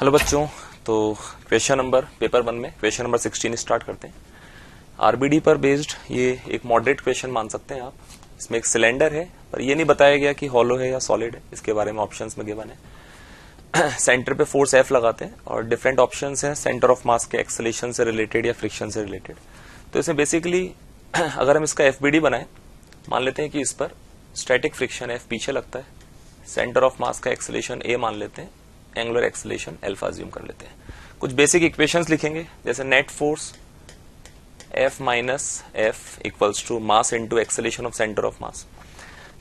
hello बच्चों तो question number paper one में क्वेश्चन नंबर सिक्सटीन स्टार्ट करते हैं आरबीडी पर बेस्ड ये एक मॉडरेट क्वेश्चन मान सकते हैं आप इसमें एक सिलेंडर है पर ये नहीं बताया गया कि हॉलो है या सॉलिड है इसके बारे में ऑप्शंस में गिवन है सेंटर पे फोर्स एफ लगाते हैं और डिफरेंट ऑप्शन है सेंटर ऑफ मास के एक्सलेशन से रिलेटेड या फ्रिक्शन से रिलेटेड तो इसमें बेसिकली अगर हम इसका एफ बनाए मान लेते हैं कि इस पर स्टेटिक फ्रिक्शन एफ पीछे लगता है सेंटर ऑफ मास का एक्सलेशन ए मान लेते हैं एंगुलर एक्सलेशन एल्फा ज्यूम कर लेते हैं कुछ बेसिक इक्वेशन लिखेंगे जैसे net force F minus F equals to mass into acceleration of centre of mass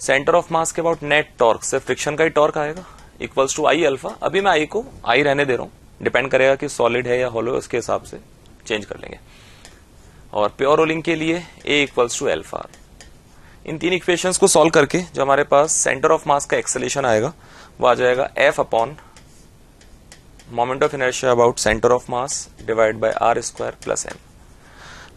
centre of mass के अबाउट नेट टॉर्क सिर्फ फ्रिक्शन का ही टॉर्क आएगा इक्वल्स टू आई अल्फा अभी मैं आई को आई रहने दे रहा हूं डिपेंड करेगा कि सॉलिड है या हॉलो है उसके हिसाब से चेंज कर लेंगे और प्योर रोलिंग के लिए ए इक्वल्स टू एल्फा इन तीन इक्वेशंस को सॉल्व करके जो हमारे पास सेंटर ऑफ मास का एक्सलेशन आएगा वो आ जाएगा F upon moment of inertia about centre of mass divide by R square plus M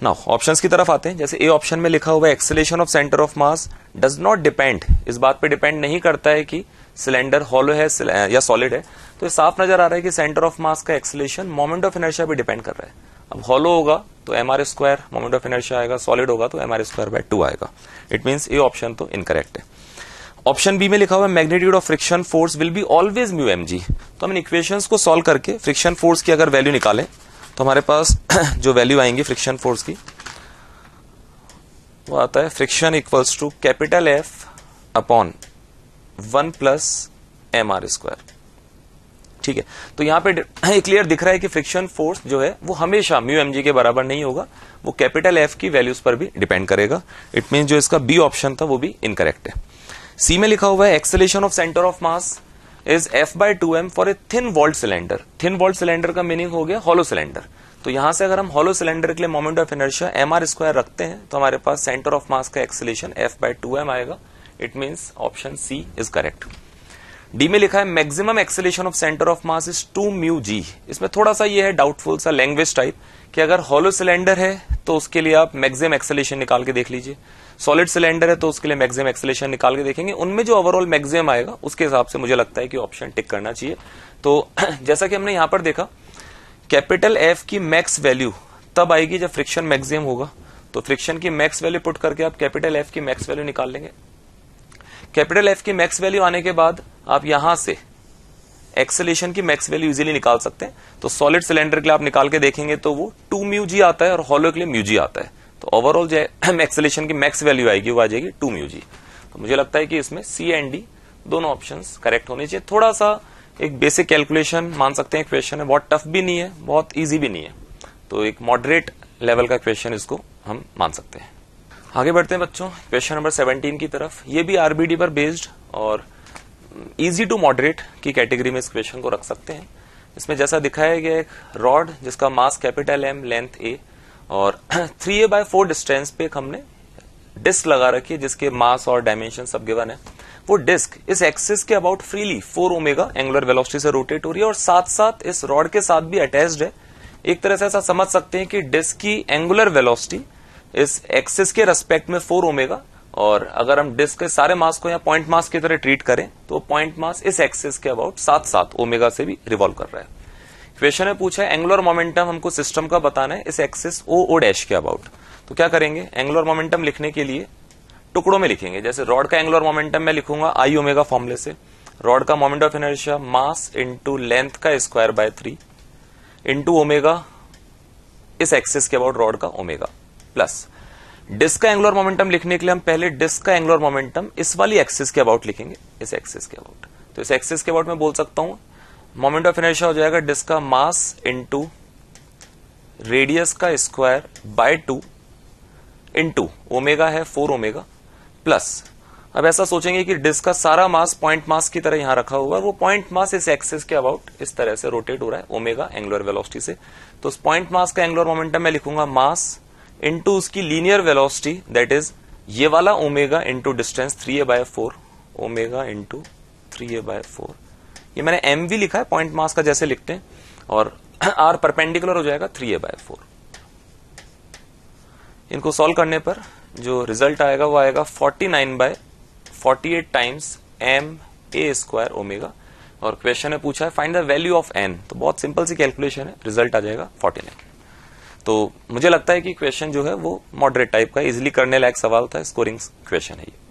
now options की तरफ आते हैं जैसे ए ऑप्शन में लिखा हुआ acceleration of centre of mass does not depend इस बात पे डिपेंड नहीं करता है कि सिलेंडर हॉलो है या सॉलिड है तो साफ नजर आ रहा है कि सेंटर ऑफ मास का एक्सेलेशन मोमेंट ऑफ इनर्शिया भी डिपेंड कर रहा है अब हॉलो होगा तो M R square moment of inertia आएगा सॉलिड होगा तो M R square by two आएगा इट मीन्स ए ऑप्शन तो इनकरेक्ट है ऑप्शन बी में लिखा हुआ है magnitude of friction force will be always mu M G तो हम इन इक्वेशंस को सॉल्व करके फ्रिक्शन फोर्स की अगर वैल्यू निकालें तो हमारे पास जो वैल्यू आएंगी फ्रिक्शन फोर्स की वो आता है friction equals to capital F upon one plus M R square ठीक है तो यहाँ पे क्लियर दिख रहा है कि फ्रिक्शन फोर्स जो है वो हमेशा म्यू एम जी के बराबर नहीं होगा वो कैपिटल एफ की वैल्यूज पर भी डिपेंड करेगा इट मीन जो इसका बी ऑप्शन था वो भी इनकरेक्ट है सी में लिखा हुआ है acceleration of centre of mass is F by two M for a thin walled cylinder thin walled cylinder का मीनिंग हो गया हॉलो सिलेंडर तो यहां से अगर हम हॉलो सिलेंडर के लिए moment of inertia M R square रखते हैं तो हमारे पास सेंटर ऑफ मास का acceleration F by two M आएगा it means option C is correct D में लिखा है maximum acceleration of centre of mass is two mu G इसमें थोड़ा सा ये है डाउटफुल सा लैंग्वेज टाइप कि अगर हॉलो सिलेंडर है तो उसके लिए आप मैक्सिमम एक्सेलेशन निकाल के देख लीजिए सॉलिड सिलेंडर है तो उसके लिए मैक्सिमम एक्सेलेशन निकाल के देखेंगे उनमें जो ओवरऑल मैक्सिमम आएगा उसके हिसाब से मुझे लगता है कि ऑप्शन टिक करना चाहिए तो जैसा कि हमने यहां पर देखा कैपिटल एफ की मैक्स वैल्यू तब आएगी जब फ्रिक्शन मैक्सिमम होगा तो फ्रिक्शन की मैक्स वैल्यू पुट करके आप कैपिटल एफ की मैक्स वैल्यू निकाल लेंगे कैपिटल एफ की मैक्स वैल्यू आने के बाद आप यहां से एक्सेलेशन की मैक्स वैल्यू इजीली निकाल सकते हैं तो सॉलिड सिलेंडर के लिए आप निकाल के देखेंगे तो वो टू म्यू जी आता है और हॉलो के लिए म्यू जी आता है तो ओवरऑल जो है की मैक्स वैल्यू आएगी वो आ जाएगी टू म्यू जी तो मुझे लगता है कि इसमें सी एंड डी दोनों ऑप्शन करेक्ट होने चाहिए थोड़ा सा एक बेसिक कैलकुलेशन मान सकते हैं क्वेश्चन है बहुत टफ भी नहीं है बहुत ईजी भी नहीं है तो एक मॉडरेट लेवल का क्वेश्चन इसको हम मान सकते हैं आगे बढ़ते हैं बच्चों क्वेश्चन नंबर 17 की तरफ ये भी आरबीडी पर बेस्ड और इजी टू मॉडरेट की कैटेगरी में इस क्वेश्चन को रख सकते हैं इसमें जैसा दिखाया गया एक रॉड जिसका mass capital M length a और three a by four distance पे एक हमने डिस्क लगा रखी है जिसके मास और डायमेंशन सब गिवन है वो डिस्क इस एक्सिस के about freely four omega angular velocity से रोटेट हो रही है और साथ साथ इस रॉड के साथ भी अटैच्ड है एक तरह से ऐसा समझ सकते हैं कि डिस्क की एंगुलर वेलोसिटी इस एक्सिस के रेस्पेक्ट में फोर ओमेगा और अगर हम डिस्क के सारे मास को या पॉइंट मास की तरह ट्रीट करें तो पॉइंट मास इस एक्सिस के अबाउट साथ साथ ओमेगा से भी रिवॉल्व कर रहा है क्वेश्चन में पूछा है एंगुलर मोमेंटम हमको सिस्टम का बताना है इस एक्सिस ओ ओ डैश के अबाउट तो क्या करेंगे एंगुलर मोमेंटम लिखने के लिए टुकड़ों में लिखेंगे जैसे रॉड का एंगुलर मोमेंटम मैं लिखूंगा आई ओमेगा फॉर्मुले से रॉड का moment of inertia mass into length का square by three into omega इस एक्सिस के अबाउट रॉड का ओमेगा प्लस डिस्क का एंगुलर मोमेंटम लिखने के लिए हम पहले डिस्क का एंगुलर मोमेंटम इस वाली एक्सिस के अबाउट लिखेंगे इस एक्सिस के अबाउट तो इस एक्सिस के अबाउट मैं बोल सकता हूं मोमेंट ऑफ इनर्शिया हो जाएगा डिस्क का मास इंटू रेडियस का square by two into omega है फोर ओमेगा प्लस अब ऐसा सोचेंगे कि डिस्क का सारा मास पॉइंट मास की तरह यहां रखा हुआ है वो पॉइंट मास इस एक्सिस के अबाउट इस तरह से रोटेट हो रहा है ओमेगा एंगुलर वेलोसिटी से तो उस पॉइंट मास का एंगुलर मोमेंटम मैं लिखूंगा मास इंटू उसकी लीनियर वेलोसिटी दैट इज ये वाला omega into distance three a by four omega into three a by four ये मैंने एम वी लिखा है पॉइंट मास का जैसे लिखते हैं और आर परपेंडिकुलर हो जाएगा थ्री ए बाय फोर इनको सॉल्व करने पर जो रिजल्ट आएगा वो आएगा forty nine by forty eight times M a square omega और क्वेश्चन ने पूछा है find the value of N तो बहुत सिंपल सी कैलकुलेशन है रिजल्ट आ जाएगा फोर्टी नाइन तो मुझे लगता है कि क्वेश्चन जो है वो मॉडरेट टाइप का इजिली करने लायक सवाल था स्कोरिंग क्वेश्चन है ये